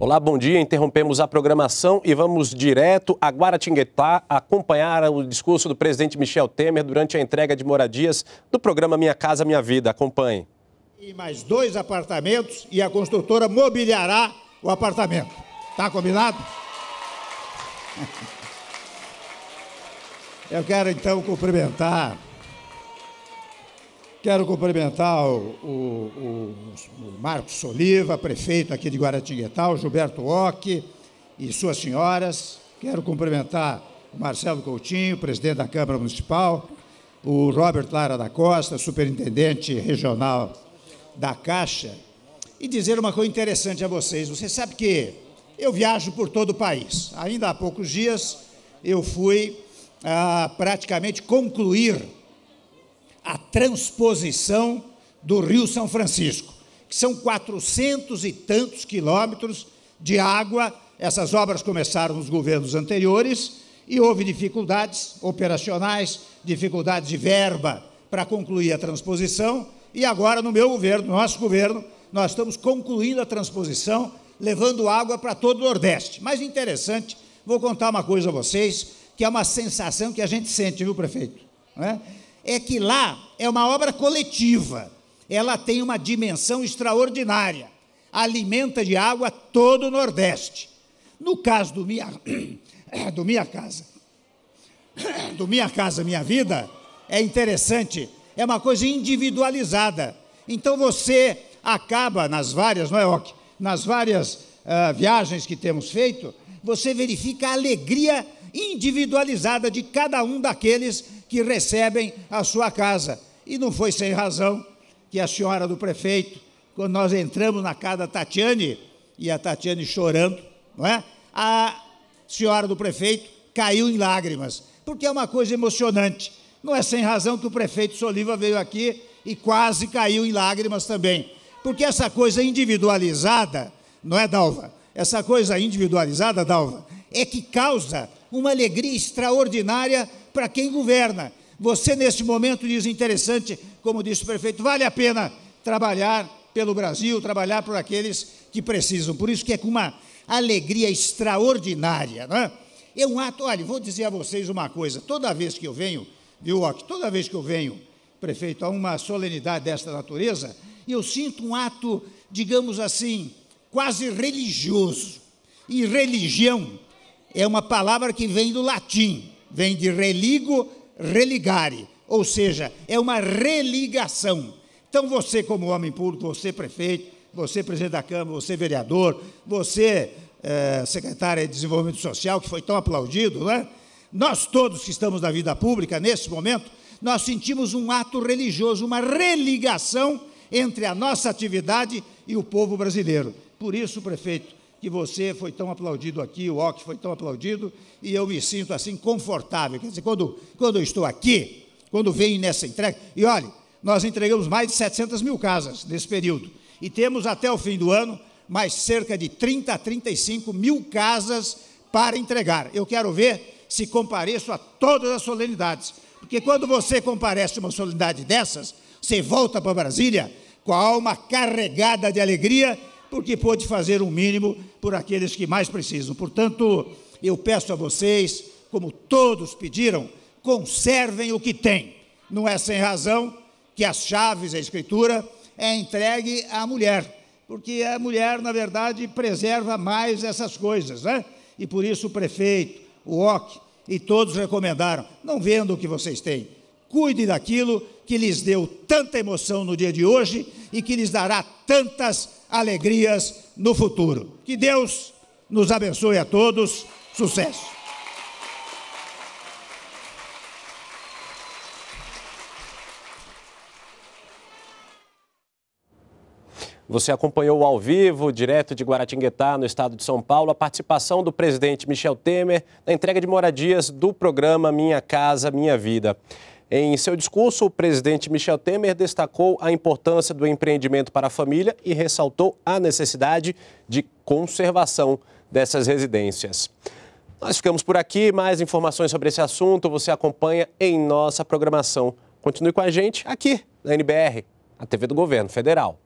Olá, bom dia. Interrompemos a programação e vamos direto a Guaratinguetá acompanhar o discurso do presidente Michel Temer durante a entrega de moradias do programa Minha Casa Minha Vida. Acompanhe. E mais dois apartamentos e a construtora mobiliará o apartamento. Está combinado? Eu quero então cumprimentar Quero cumprimentar o, o, o, Marcos Soliva, prefeito aqui de Guaratinguetá, o Gilberto Ock e suas senhoras. Quero cumprimentar o Marcelo Coutinho, presidente da Câmara Municipal, o Robert Lara da Costa, superintendente regional da Caixa, e dizer uma coisa interessante a vocês. Você sabe que eu viajo por todo o país. Ainda há poucos dias eu fui ah, praticamente concluir a transposição do Rio São Francisco, que são 400 e tantos quilômetros de água. Essas obras começaram nos governos anteriores e houve dificuldades operacionais, dificuldades de verba para concluir a transposição. E agora, no meu governo, nosso governo, nós estamos concluindo a transposição, levando água para todo o Nordeste. Mas interessante, vou contar uma coisa a vocês, que é uma sensação que a gente sente, viu, prefeito? Não é? é que lá é uma obra coletiva, ela tem uma dimensão extraordinária, alimenta de água todo o Nordeste. No caso do Minha, do minha Casa, do Minha Casa Minha Vida, é interessante, é uma coisa individualizada. Então você acaba nas várias, não é, Ok? Nas várias uh, viagens que temos feito, você verifica a alegria individualizada de cada um daqueles que recebem a sua casa. E não foi sem razão que a senhora do prefeito, quando nós entramos na casa da Tatiane, e a Tatiane chorando, não é? A senhora do prefeito caiu em lágrimas, porque é uma coisa emocionante. Não é sem razão que o prefeito Soliva veio aqui e quase caiu em lágrimas também. Porque essa coisa individualizada, não é, Dalva? Essa coisa individualizada, Dalva, é que causa uma alegria extraordinária para quem governa. Você, neste momento, diz interessante, como disse o prefeito, vale a pena trabalhar pelo Brasil, trabalhar por aqueles que precisam. Por isso que é com uma alegria extraordinária. É? é um ato, olha, vou dizer a vocês uma coisa, toda vez que eu venho, viu, Ok, toda vez que eu venho, prefeito, a uma solenidade desta natureza, eu sinto um ato, digamos assim, quase religioso. E religião é uma palavra que vem do latim, vem de religo, religare, ou seja, é uma religação. Então você, como homem público, você prefeito, você presidente da Câmara, você vereador, você é, eh, secretária de Desenvolvimento Social, que foi tão aplaudido, não é? Nós todos que estamos na vida pública, nesse momento, nós sentimos um ato religioso, uma religação entre a nossa atividade e o povo brasileiro. Por isso, prefeito, que você foi tão aplaudido aqui, o Ox foi tão aplaudido, e eu me sinto assim confortável. Quer dizer, quando, quando eu estou aqui, quando venho nessa entrega, e olhe, nós entregamos mais de 700 mil casas nesse período, e temos até o fim do ano mais cerca de 30 a 35 mil casas para entregar. Eu quero ver se compareço a todas as solenidades, porque quando você comparece a uma solenidade dessas, você volta para Brasília com a alma carregada de alegria porque pôde fazer o um mínimo por aqueles que mais precisam. Portanto, eu peço a vocês, como todos pediram, conservem o que têm. Não é sem razão que as chaves, a escritura, é entregue à mulher, porque a mulher, na verdade, preserva mais essas coisas, né? E por isso o prefeito, o OC e todos recomendaram: não vendo o que vocês têm, cuide daquilo que lhes deu tanta emoção no dia de hoje e que lhes dará tantas alegrias no futuro. Que Deus nos abençoe a todos. Sucesso! Você acompanhou ao vivo, direto de Guaratinguetá, no estado de São Paulo, a participação do presidente Michel Temer na entrega de moradias do programa Minha Casa Minha Vida. Em seu discurso, o presidente Michel Temer destacou a importância do empreendimento para a família e ressaltou a necessidade de conservação dessas residências. Nós ficamos por aqui. Mais informações sobre esse assunto você acompanha em nossa programação. Continue com a gente aqui na NBR, a TV do Governo Federal.